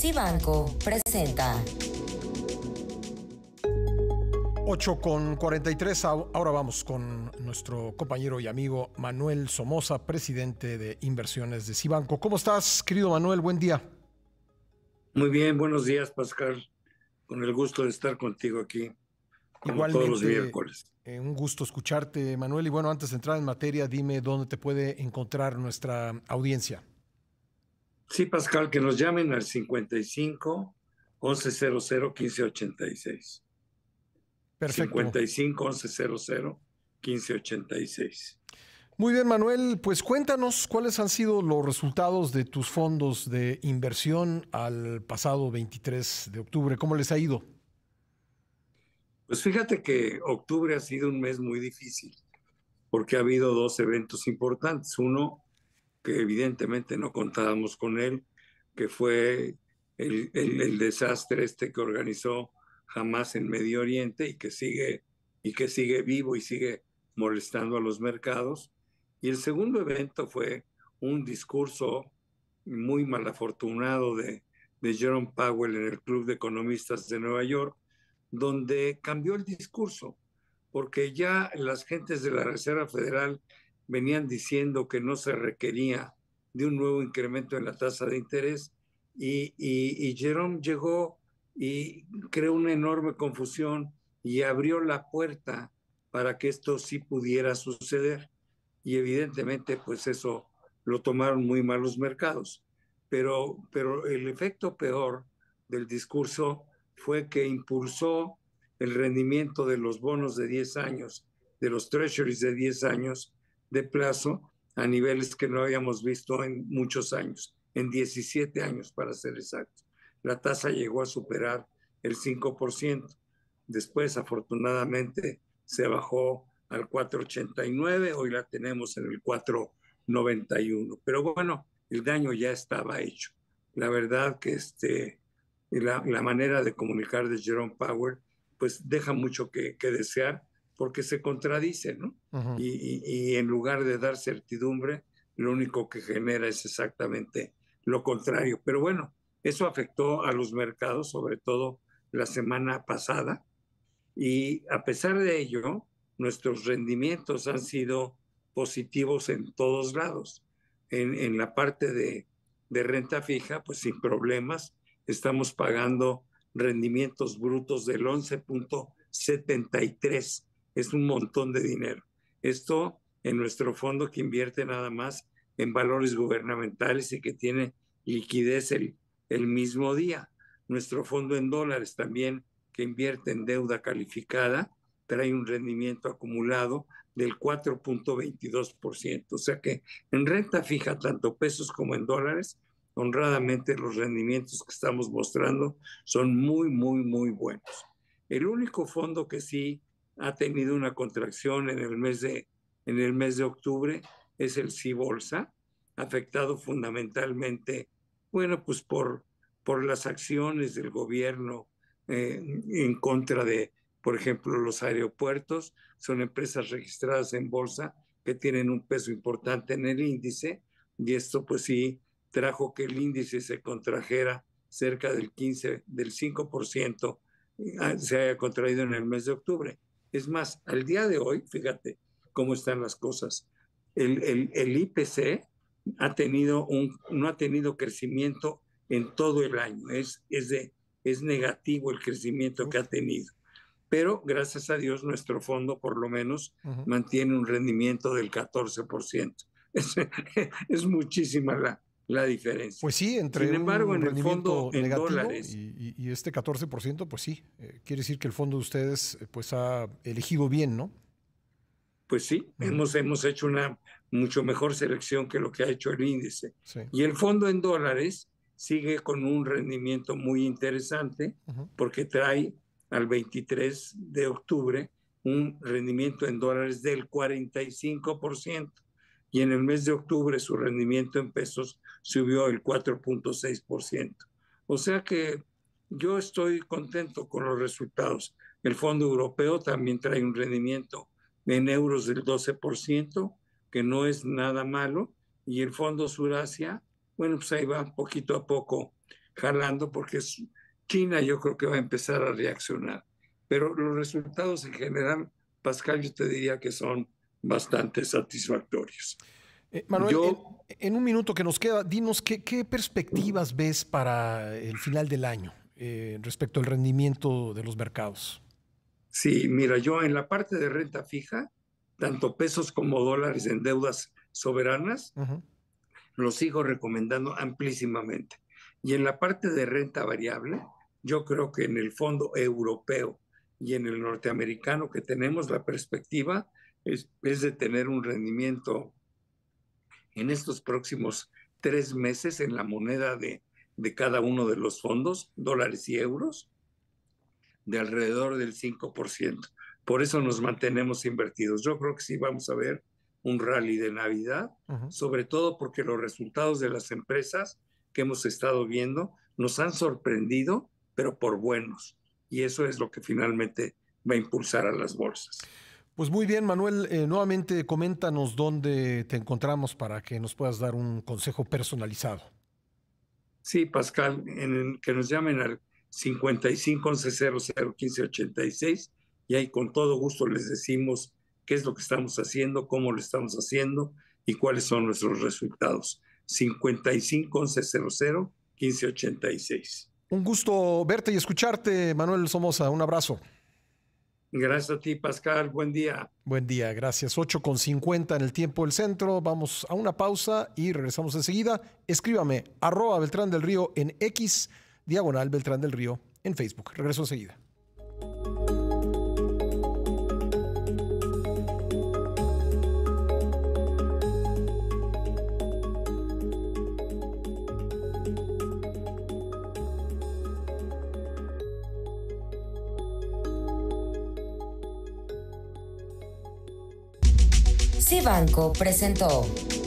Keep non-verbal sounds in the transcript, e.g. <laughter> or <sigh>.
Cibanco presenta. ocho con 43. Ahora vamos con nuestro compañero y amigo Manuel Somoza, presidente de inversiones de Cibanco. ¿Cómo estás, querido Manuel? Buen día. Muy bien, buenos días, Pascal. Con el gusto de estar contigo aquí. Igualmente, todos los miércoles. Eh, un gusto escucharte, Manuel. Y bueno, antes de entrar en materia, dime dónde te puede encontrar nuestra audiencia. Sí, Pascal, que nos llamen al 55 1100 1586. Perfecto. 55 1100 1586. Muy bien, Manuel. Pues cuéntanos cuáles han sido los resultados de tus fondos de inversión al pasado 23 de octubre. ¿Cómo les ha ido? Pues fíjate que octubre ha sido un mes muy difícil porque ha habido dos eventos importantes. Uno, evidentemente no contábamos con él, que fue el, desastre este que organizó jamás en Medio Oriente y que sigue y que sigue vivo y sigue molestando a los mercados. Y el segundo evento fue un discurso muy malafortunado de, de Jerome Powell en el Club de Economistas de Nueva York, donde cambió el discurso, porque ya las gentes de la Reserva Federal venían diciendo que no se requería de un nuevo incremento en la tasa de interés y, y, Jerome llegó y creó una enorme confusión y abrió la puerta para que esto sí pudiera suceder. Y evidentemente, pues eso lo tomaron muy mal los mercados. Pero, pero el efecto peor del discurso fue que impulsó el rendimiento de los bonos de 10 años, de los treasuries de 10 años, de plazo a niveles que no habíamos visto en muchos años, en 17 años para ser exactos. La tasa llegó a superar el 5%. Después, afortunadamente, se bajó al 4,89, hoy la tenemos en el 4,91. Pero bueno, el daño ya estaba hecho. La verdad que este, la, la manera de comunicar de Jerome Power, pues deja mucho que, que desear porque se contradice ¿no? y, en lugar de dar certidumbre, lo único que genera es exactamente lo contrario. Pero bueno, eso afectó a los mercados, sobre todo la semana pasada, y a pesar de ello, nuestros rendimientos han sido positivos en todos lados. En, la parte de renta fija, pues sin problemas, estamos pagando rendimientos brutos del 11.73 es un montón de dinero. Esto en nuestro fondo que invierte nada más en valores gubernamentales y que tiene liquidez el, mismo día. Nuestro fondo en dólares también que invierte en deuda calificada trae un rendimiento acumulado del 4.22%. O sea que en renta fija, tanto pesos como en dólares, honradamente los rendimientos que estamos mostrando son muy, muy, muy buenos. El único fondo que sí ha tenido una contracción en el mes de, en el mes de octubre, es el Cibolsa, afectado fundamentalmente, bueno, pues por, por las acciones del gobierno eh, en contra de, por ejemplo, los aeropuertos, son empresas registradas en bolsa que tienen un peso importante en el índice, y esto pues sí trajo que el índice se contrajera cerca del 15, del 5%, eh, se haya contraído en el mes de octubre. Es más, al día de hoy, fíjate cómo están las cosas. El, IPC no ha tenido crecimiento en todo el año. Es, negativo el crecimiento que ha tenido. Pero gracias a Dios nuestro fondo por lo menos mantiene un rendimiento del 14%. <laughs> es muchísima la, la diferencia. Pues sí, entre Sin embargo, un en el fondo en dólares. Y, este 14%, pues sí, eh, quiere decir que el fondo de ustedes eh, pues ha elegido bien, ¿no? Pues sí, hemos, hemos hecho una mucho mejor selección que lo que ha hecho el índice. Y el fondo en dólares sigue con un rendimiento muy interesante porque trae al 23 de octubre un rendimiento en dólares del 45% y en el mes de octubre su rendimiento en pesos subió el 4.6%. O sea que yo estoy contento con los resultados. El Fondo Europeo también trae un rendimiento en euros del 12%, que no es nada malo, y el Fondo Surasia, bueno, pues ahí va poquito a poco jalando porque China yo creo que va a empezar a reaccionar. Pero los resultados en general, Pascal, yo te diría que son bastante satisfactorios. Eh, Manuel, en, un minuto que nos queda, dinos qué, qué perspectivas ves para el final del año eh, respecto al rendimiento de los mercados. Sí, mira, yo en la parte de renta fija, tanto pesos como dólares en deudas soberanas, los sigo recomendando amplísimamente. Y en la parte de renta variable, yo creo que en el fondo europeo y en el norteamericano que tenemos la perspectiva es, de tener un rendimiento en estos próximos tres meses en la moneda de, cada uno de los fondos, dólares y euros, de alrededor del 5%. Por eso nos mantenemos invertidos. Yo creo que sí vamos a ver un rally de Navidad, sobre todo porque los resultados de las empresas que hemos estado viendo nos han sorprendido, pero por buenos. Y eso es lo que finalmente va a impulsar a las bolsas. Pues muy bien, Manuel, eh, nuevamente coméntanos dónde te encontramos para que nos puedas dar un consejo personalizado. Sí, Pascal, en, que nos llamen al 55 1586 y ahí con todo gusto les decimos qué es lo que estamos haciendo, cómo lo estamos haciendo y cuáles son nuestros resultados. 55 1586 Un gusto verte y escucharte, Manuel Somoza. Un abrazo. Gracias a ti, Pascal. Buen día. Buen día, gracias. 8 con 50 en el tiempo del centro. Vamos a una pausa y regresamos enseguida. Escríbame arroba Beltrán del Río en X, diagonal Beltrán del Río en Facebook. Regreso enseguida. Cibanco presentó.